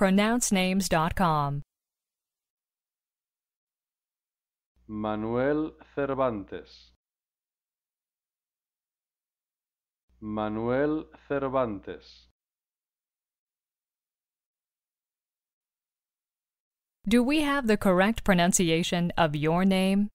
pronouncenames.com. Manuel Cervantes. Manuel Cervantes. Do we have the correct pronunciation of your name?